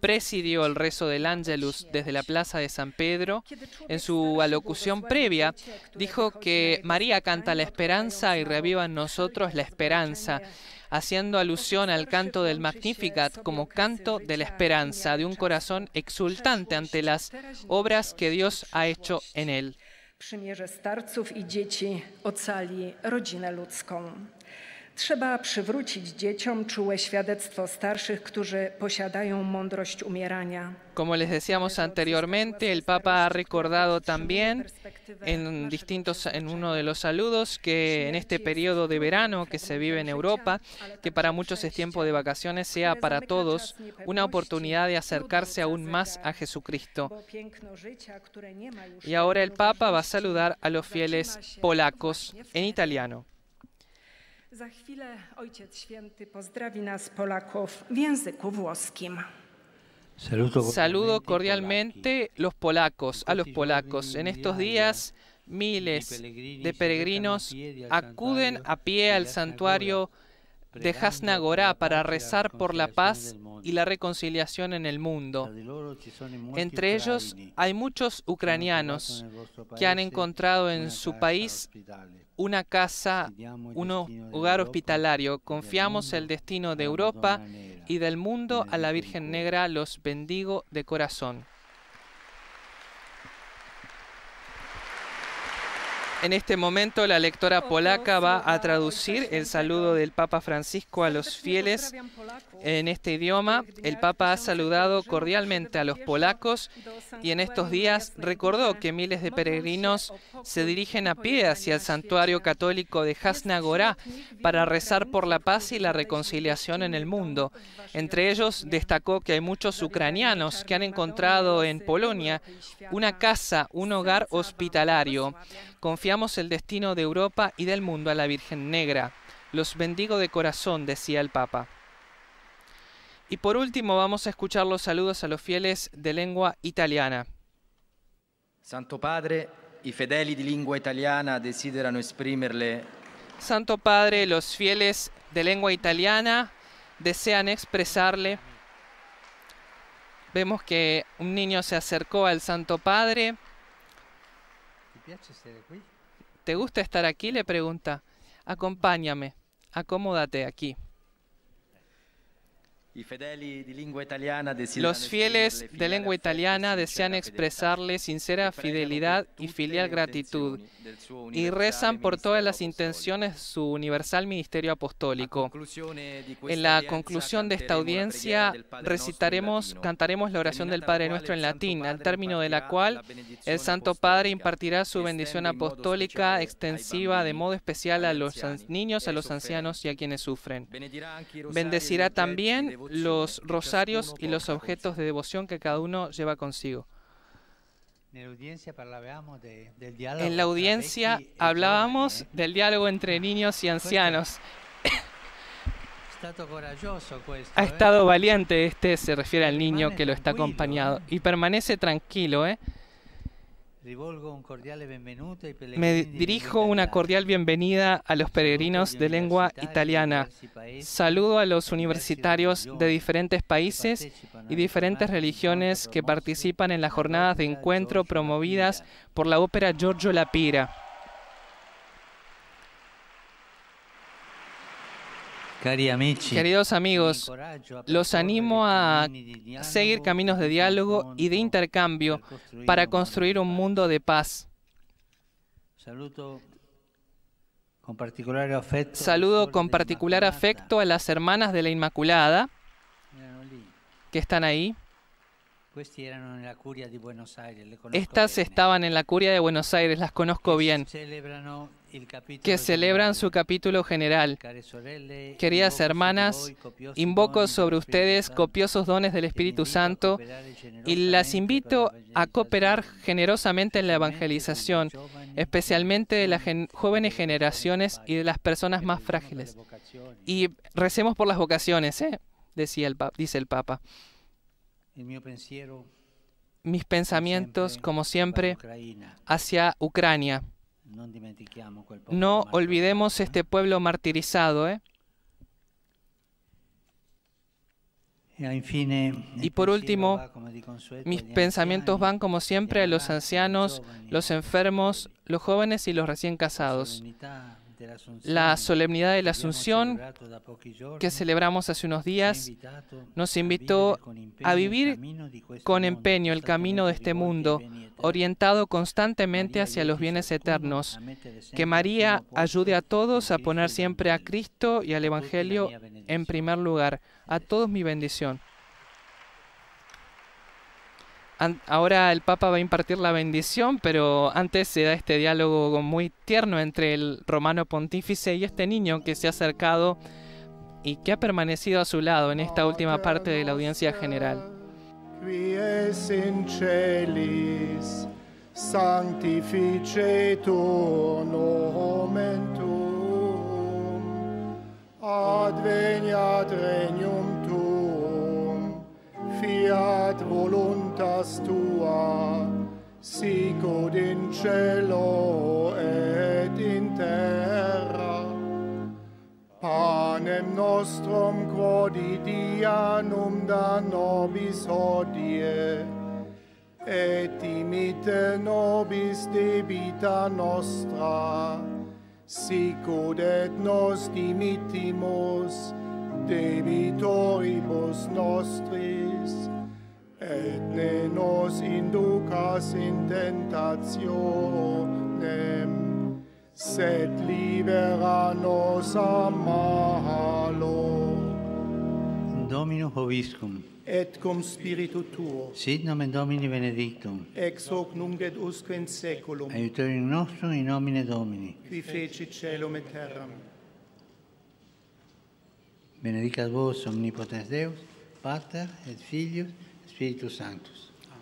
presidió el rezo del Ángelus desde la Plaza de San Pedro. En su alocución previa dijo que María canta la esperanza y reviva en nosotros la esperanza haciendo alusión al canto del Magnificat como canto de la esperanza, de un corazón exultante ante las obras que Dios ha hecho en él. Przymierze starców i dzieci ocali rodzinę ludzką. Como les decíamos anteriormente, el Papa ha recordado también en distintos en uno de los saludos que en este periodo de verano que se vive en Europa, que para muchos es tiempo de vacaciones, sea para todos una oportunidad de acercarse aún más a Jesucristo. Y ahora el Papa va a saludar a los fieles polacos en italiano. Saludo cordialmente los polacos, a los polacos. En estos días miles de peregrinos acuden a pie al santuario de Hasnagorá para rezar por la paz y la reconciliación en el mundo. Entre ellos hay muchos ucranianos que han eh, encontrado en su país una casa, un hogar hospitalario. Confiamos el destino de Europa y del mundo a la Virgen Negra. Los bendigo de corazón. En este momento la lectora polaca va a traducir el saludo del Papa Francisco a los fieles en este idioma. El Papa ha saludado cordialmente a los polacos y en estos días recordó que miles de peregrinos se dirigen a pie hacia el santuario católico de Jasna para rezar por la paz y la reconciliación en el mundo. Entre ellos destacó que hay muchos ucranianos que han encontrado en Polonia una casa, un hogar hospitalario. Confiamos el destino de Europa y del mundo a la Virgen Negra. Los bendigo de corazón, decía el Papa. Y por último vamos a escuchar los saludos a los fieles de lengua italiana. Santo Padre, i fedeli di lingua italiana desiderano esprimerle. Santo Padre, los fieles de lengua italiana desean expresarle. Vemos que un niño se acercó al Santo Padre ¿Te gusta estar aquí? Le pregunta. Acompáñame, Acomódate aquí. Los fieles de lengua italiana desean expresarle sincera fidelidad y filial gratitud y rezan por todas las intenciones de su universal ministerio apostólico. En la conclusión de esta audiencia recitaremos, cantaremos la oración del Padre Nuestro en latín, al término de la cual el Santo Padre impartirá su este bendición apostólica extensiva de modo especial a los niños, a los ancianos y a quienes sufren. Bendecirá también los rosarios y los objetos de devoción que cada uno lleva consigo. En la audiencia hablábamos ¿eh? del diálogo entre niños y ancianos. Pues, ha ¿eh? estado valiente este, se refiere al niño que lo está acompañado, ¿eh? y permanece tranquilo, ¿eh? Me dirijo una cordial bienvenida a los peregrinos de lengua italiana. Saludo a los universitarios de diferentes países y diferentes religiones que participan en las jornadas de encuentro promovidas por la ópera Giorgio Lapira. Pira. Queridos amigos, los animo a seguir caminos de e diálogo y de intercambio para construir un mundo de paz. Saludo con particular afecto a las hermanas de la Inmaculada que están ahí. Estas estaban en la curia de Buenos Aires, las conozco bien que celebran su capítulo general. Queridas hermanas, invoco sobre ustedes copiosos dones del Espíritu Santo y las invito a cooperar generosamente en la evangelización, especialmente de las jóvenes generaciones y de las personas más frágiles. Y recemos por las vocaciones, ¿eh? Decía dice el Papa. Mis pensamientos, como siempre, hacia Ucrania no olvidemos este pueblo martirizado. Eh. E y por último, mis pensamientos van como siempre a los ancianos, los enfermos, los jóvenes y los recién casados. La solemnidad de la Asunción que celebramos hace unos días nos invitó a vivir con empeño el camino este de este mundo, orientado constantemente hacia los bienes eternos. Que María ayude a todos a poner siempre a Cristo y al Evangelio en primer lugar. A todos mi bendición ahora el Papa va a impartir la bendición, pero antes se da este diálogo muy tierno entre el romano pontífice y este niño que se ha acercado y que ha permanecido a su lado en esta última parte de la audiencia general. fiat voluntas tua sic in cielo et in terra panem nostrum quotidianum da nobis hodie et dimitte nobis debita nostra sic et nos dimittimus et debitoribus nostris et ne nos inducas in tentationem sed libera nos a malo Domino hoviscum et cum spiritu tuo sit nomen Domini benedictum ex hoc nunc et usque in seculum aiuterium nostrum in nomine Domini qui feci celum et terram benedicat vos omnipotens Deus, Pater et Filius, Espíritu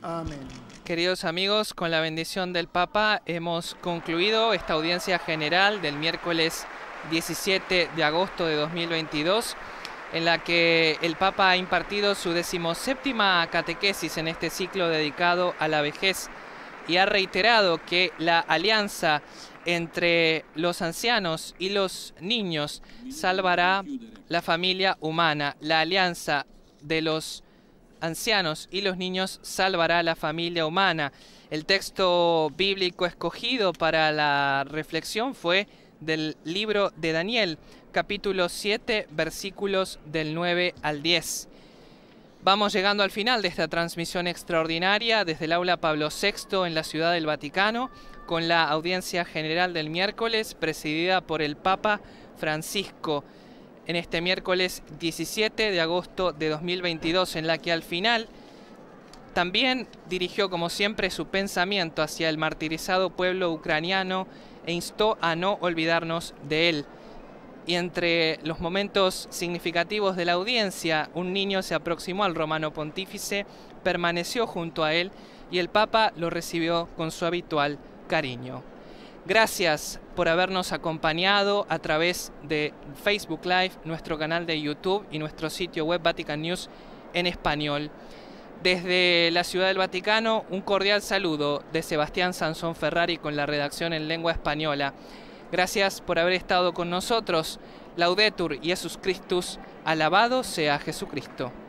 Amén. Queridos amigos, con la bendición del Papa hemos concluido esta audiencia general del miércoles 17 de agosto de 2022, en la que el Papa ha impartido su decimoséptima catequesis en este ciclo dedicado a la vejez y ha reiterado que la alianza entre los ancianos y los niños salvará la familia humana. La alianza de los ancianos y los niños salvará la familia humana. El texto bíblico escogido para la reflexión fue del libro de Daniel, capítulo 7, versículos del 9 al 10. Vamos llegando al final de esta transmisión extraordinaria desde el aula Pablo VI en la Ciudad del Vaticano con la audiencia general del miércoles presidida por el Papa Francisco en este miércoles 17 de agosto de 2022, en la que al final también dirigió como siempre su pensamiento hacia el martirizado pueblo ucraniano e instó a no olvidarnos de él. Y entre los momentos significativos de la audiencia, un niño se aproximó al romano pontífice, permaneció junto a él y el Papa lo recibió con su habitual cariño. Gracias por habernos acompañado a través de Facebook Live, nuestro canal de YouTube y nuestro sitio web Vatican News en español. Desde la Ciudad del Vaticano, un cordial saludo de Sebastián Sansón Ferrari con la redacción en lengua española. Gracias por haber estado con nosotros. Laudetur Jesus Christus, alabado sea Jesucristo.